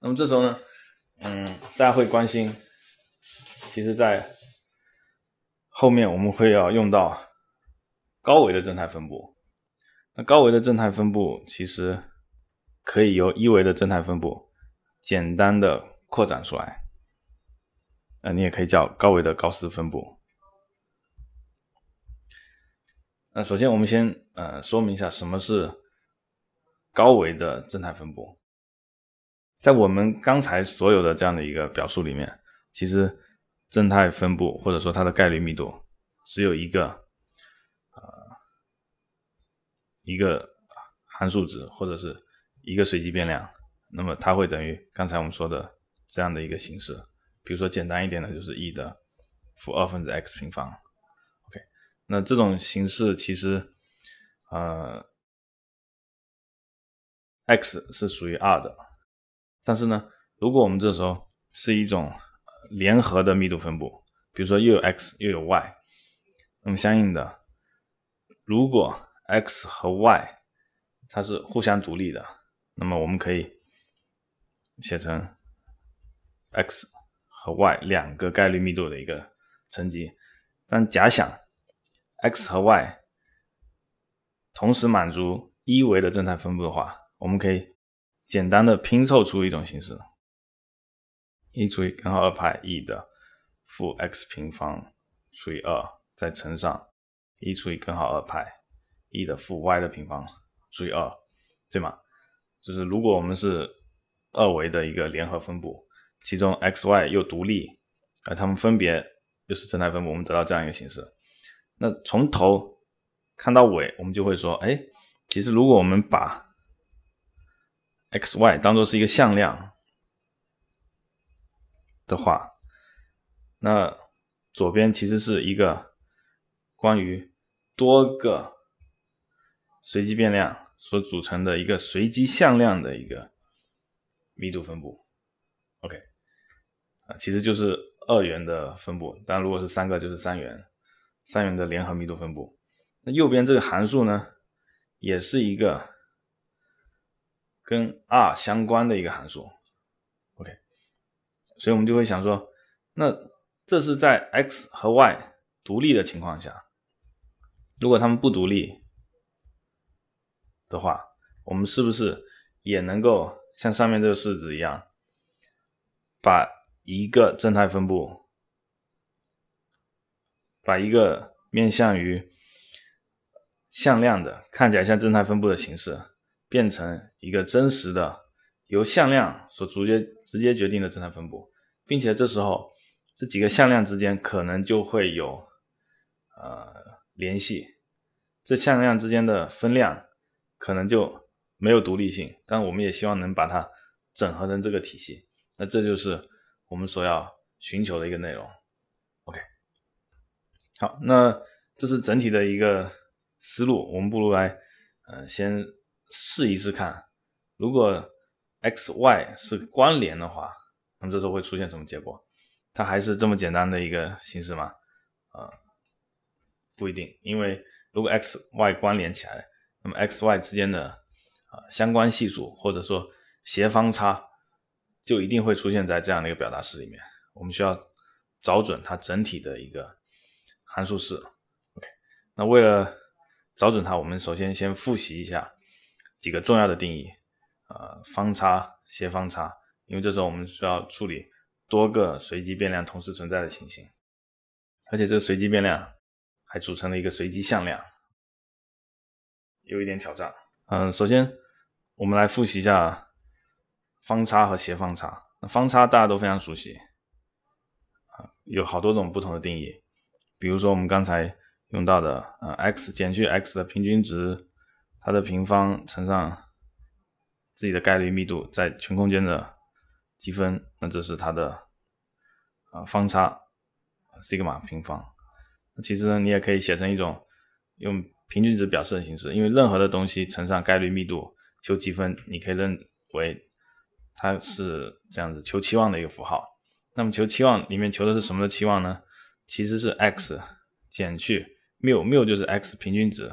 那么这时候呢，嗯，大家会关心，其实在后面我们会要用到高维的正态分布。那高维的正态分布其实可以由一维的正态分布简单的扩展出来，呃，你也可以叫高维的高斯分布。那首先，我们先呃说明一下什么是高维的正态分布。在我们刚才所有的这样的一个表述里面，其实正态分布或者说它的概率密度只有一个啊一个函数值或者是一个随机变量，那么它会等于刚才我们说的这样的一个形式，比如说简单一点的就是 e 的负二分之 x 平方。那这种形式其实，呃，X 是属于 R 的，但是呢，如果我们这时候是一种联合的密度分布，比如说又有 X 又有 Y，那么相应的，如果 X 和 Y 它是互相独立的，那么我们可以写成 X 和 Y 两个概率密度的一个乘积，但假想。x 和 y 同时满足一维的正态分布的话，我们可以简单的拼凑出一种形式：一除以根号二派 e 的负 x 平方除以二，再乘上一除以根号二派 e 的负 y 的平方除以二，对吗？就是如果我们是二维的一个联合分布，其中 x、y 又独立，而它们分别又是正态分布，我们得到这样一个形式。那从头看到尾，我们就会说，哎，其实如果我们把 x y 当做是一个向量的话，那左边其实是一个关于多个随机变量所组成的一个随机向量的一个密度分布。OK，啊，其实就是二元的分布，但如果是三个，就是三元。三元的联合密度分布，那右边这个函数呢，也是一个跟 r 相关的一个函数。OK，所以，我们就会想说，那这是在 x 和 y 独立的情况下，如果它们不独立的话，我们是不是也能够像上面这个式子一样，把一个正态分布？把一个面向于向量的，看起来像正态分布的形式，变成一个真实的由向量所直接直接决定的正态分布，并且这时候这几个向量之间可能就会有呃联系，这向量之间的分量可能就没有独立性，但我们也希望能把它整合成这个体系，那这就是我们所要寻求的一个内容。好，那这是整体的一个思路，我们不如来，呃，先试一试看，如果 x y 是关联的话，那么这时候会出现什么结果？它还是这么简单的一个形式吗？啊，不一定，因为如果 x y 关联起来，那么 x y 之间的啊相关系数或者说协方差就一定会出现在这样的一个表达式里面。我们需要找准它整体的一个。函数式，OK。那为了找准它，我们首先先复习一下几个重要的定义，呃，方差、斜方差，因为这时候我们需要处理多个随机变量同时存在的情形，而且这个随机变量还组成了一个随机向量，有一点挑战。嗯，首先我们来复习一下方差和斜方差。那方差大家都非常熟悉，啊，有好多种不同的定义。比如说我们刚才用到的，呃，x 减去 x 的平均值，它的平方乘上自己的概率密度在全空间的积分，那这是它的啊方差，sigma 平方。那其实呢，你也可以写成一种用平均值表示的形式，因为任何的东西乘上概率密度求积分，你可以认为它是这样子求期望的一个符号。那么求期望里面求的是什么的期望呢？其实是 x 减去缪缪就是 x 平均值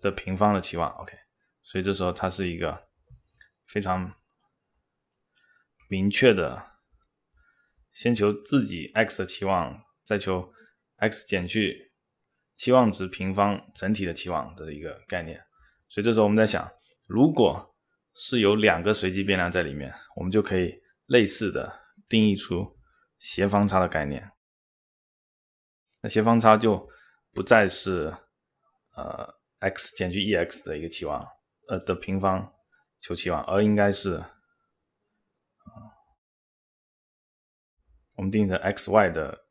的平方的期望，OK，所以这时候它是一个非常明确的，先求自己 x 的期望，再求 x 减去期望值平方整体的期望的一个概念。所以这时候我们在想，如果是有两个随机变量在里面，我们就可以类似的定义出协方差的概念。那协方差就不再是呃 x 减去 E x 的一个期望呃的平方求期望，而应该是，我们定义成 x y 的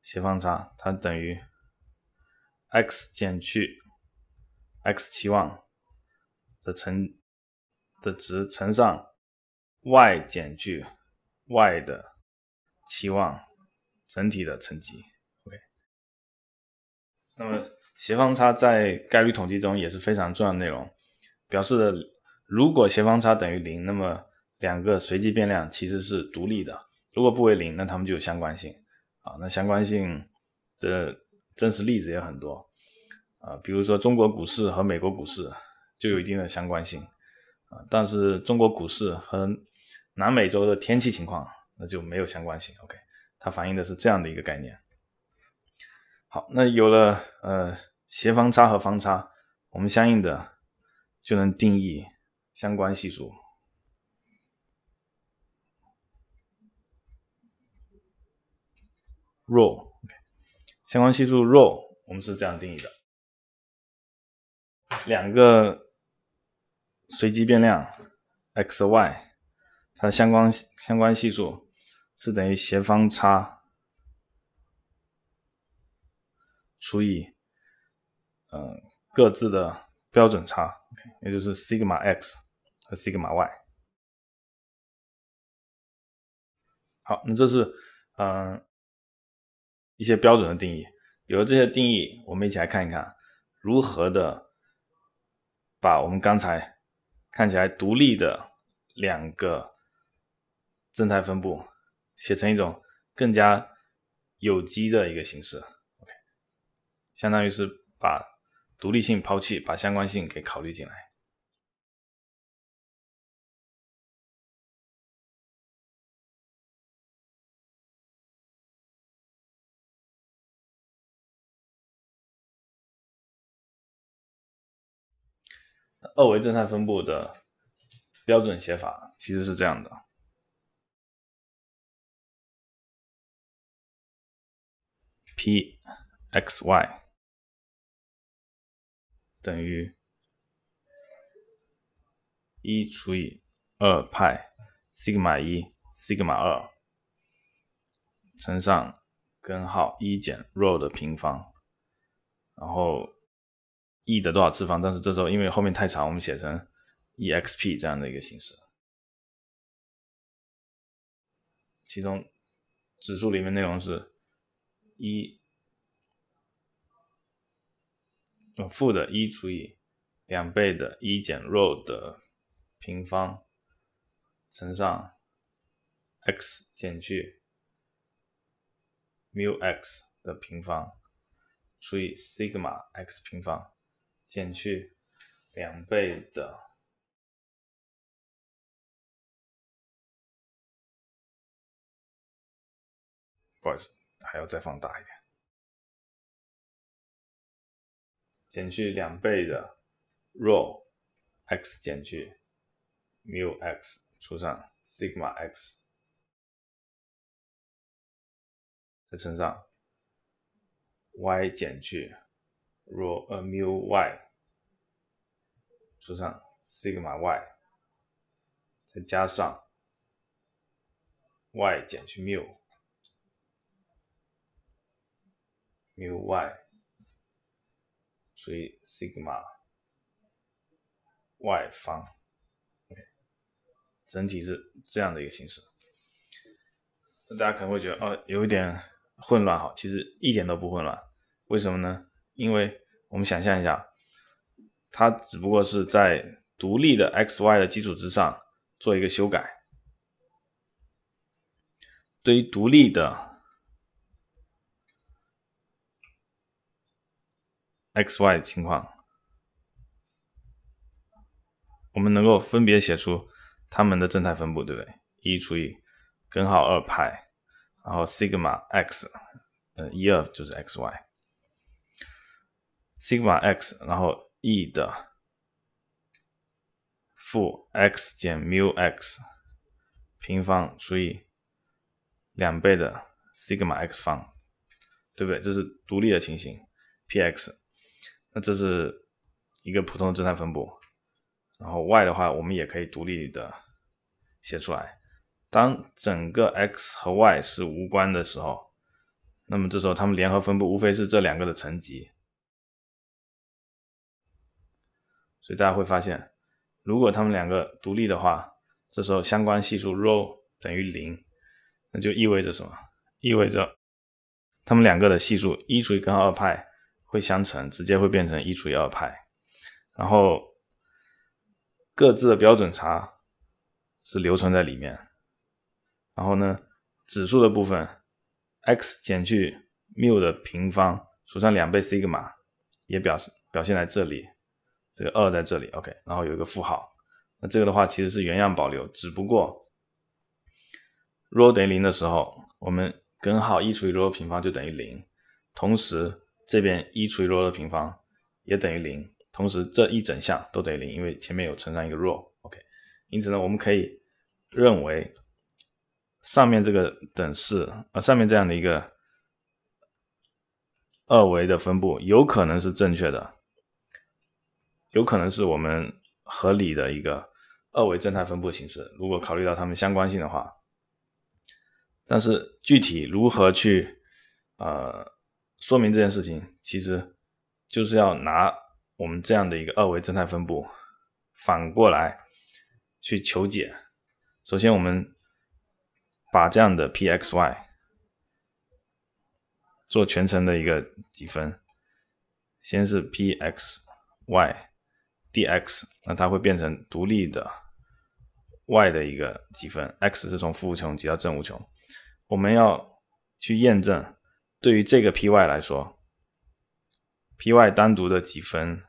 协方差，它等于 x 减去 x 期望的乘的值乘上 y 减去 y 的期望整体的乘积。那么，斜方差在概率统计中也是非常重要内容，表示如果斜方差等于零，那么两个随机变量其实是独立的；如果不为零，那它们就有相关性。啊，那相关性的真实例子也很多啊，比如说中国股市和美国股市就有一定的相关性啊，但是中国股市和南美洲的天气情况那就没有相关性。OK，它反映的是这样的一个概念。好，那有了呃斜方差和方差，我们相应的就能定义相关系数。r，相关系数 r 我们是这样定义的：两个随机变量 x、y，它的相关相关系数是等于斜方差。除以，嗯，各自的标准差，OK，也就是 sigma x 和 sigma y。好，那这是嗯一些标准的定义。有了这些定义，我们一起来看一看如何的把我们刚才看起来独立的两个正态分布写成一种更加有机的一个形式。相当于是把独立性抛弃，把相关性给考虑进来。二维正态分布的标准写法其实是这样的：p(x, y)。等于一除以二派西格玛一西格玛二乘上根号一减 rho 的平方，然后 e 的多少次方？但是这时候因为后面太长，我们写成 exp 这样的一个形式，其中指数里面内容是一。负的一除以两倍的一减 rho 的平方乘上 x 减去 mu x 的平方除以 sigma x 平方减去两倍的，不好意思，还要再放大一点。减去两倍的 raw x 减去 mu x 除上 sigma x，再乘上 y 减去 raw 呃 mu y 除上 sigma y，再加上 y 减去 mu mu y。所以，sigma y 方，整体是这样的一个形式。那大家可能会觉得，哦，有一点混乱，哈，其实一点都不混乱。为什么呢？因为我们想象一下，它只不过是在独立的 x y 的基础之上做一个修改，对于独立的。x y 情况，我们能够分别写出它们的正态分布，对不对？一除以根号二派，然后 sigma x，呃，一二就是 x y，sigma x，然后 e 的负 x 减 mu x 平方除以两倍的 sigma x 方，对不对？这是独立的情形 p x。那这是一个普通的正态分布，然后 Y 的话，我们也可以独立的写出来。当整个 X 和 Y 是无关的时候，那么这时候它们联合分布无非是这两个的乘积。所以大家会发现，如果它们两个独立的话，这时候相关系数 rho 等于零，那就意味着什么？意味着它们两个的系数一除以根号二派。会相乘，直接会变成一除以二派，然后各自的标准差是留存在里面，然后呢指数的部分 x 减去缪的平方除上两倍西格玛也表示表现在这里，这个二在这里，OK，然后有一个负号，那这个的话其实是原样保留，只不过若等于零的时候，我们根号一除以若平方就等于零，同时。这边一除以弱的平方也等于零，同时这一整项都等于零，因为前面有乘上一个弱，OK。因此呢，我们可以认为上面这个等式，呃，上面这样的一个二维的分布有可能是正确的，有可能是我们合理的一个二维正态分布形式。如果考虑到它们相关性的话，但是具体如何去，呃。说明这件事情，其实就是要拿我们这样的一个二维正态分布，反过来去求解。首先，我们把这样的 p(x,y) 做全程的一个积分，先是 p(x,y)d x，那它会变成独立的 y 的一个积分，x 是从负无穷积到正无穷。我们要去验证。对于这个 p y 来说，p y 单独的几分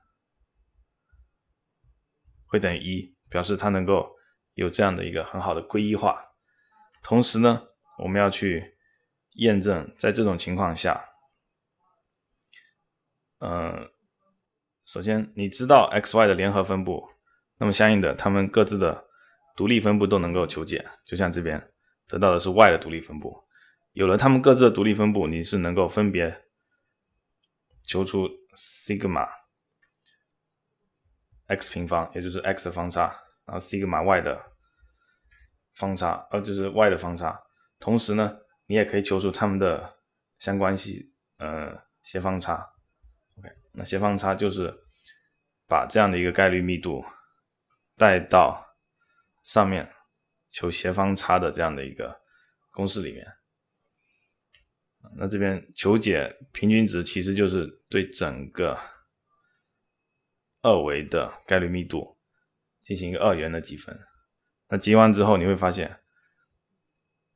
会等于一，表示它能够有这样的一个很好的归一化。同时呢，我们要去验证，在这种情况下，呃，首先你知道 x y 的联合分布，那么相应的它们各自的独立分布都能够求解，就像这边得到的是 y 的独立分布。有了它们各自的独立分布，你是能够分别求出 sigma x 平方，也就是 x 的方差，然后 sigma y 的方差，呃，就是 y 的方差。同时呢，你也可以求出它们的相关系，呃，斜方差。OK，那斜方差就是把这样的一个概率密度带到上面求斜方差的这样的一个公式里面。那这边求解平均值其实就是对整个二维的概率密度进行一个二元的积分。那积分之后你会发现，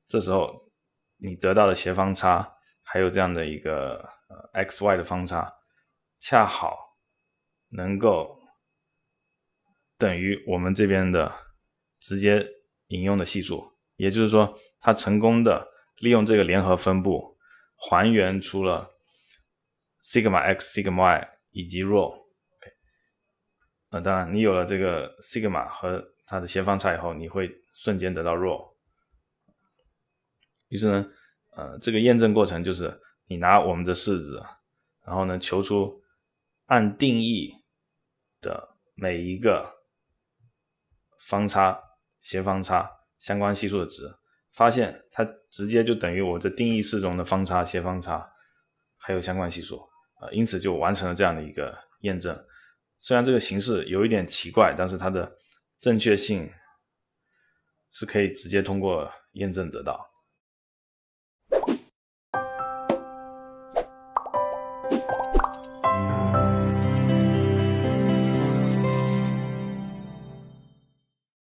这时候你得到的斜方差还有这样的一个 x y 的方差，恰好能够等于我们这边的直接引用的系数。也就是说，它成功的利用这个联合分布。还原出了 sigma x, sigma y 以及 rho。那当然，你有了这个 sigma 和它的斜方差以后，你会瞬间得到 rho。于是呢，呃，这个验证过程就是你拿我们的式子，然后呢求出按定义的每一个方差、斜方差、相关系数的值。发现它直接就等于我这定义式中的方差、斜方差，还有相关系数啊，因此就完成了这样的一个验证。虽然这个形式有一点奇怪，但是它的正确性是可以直接通过验证得到。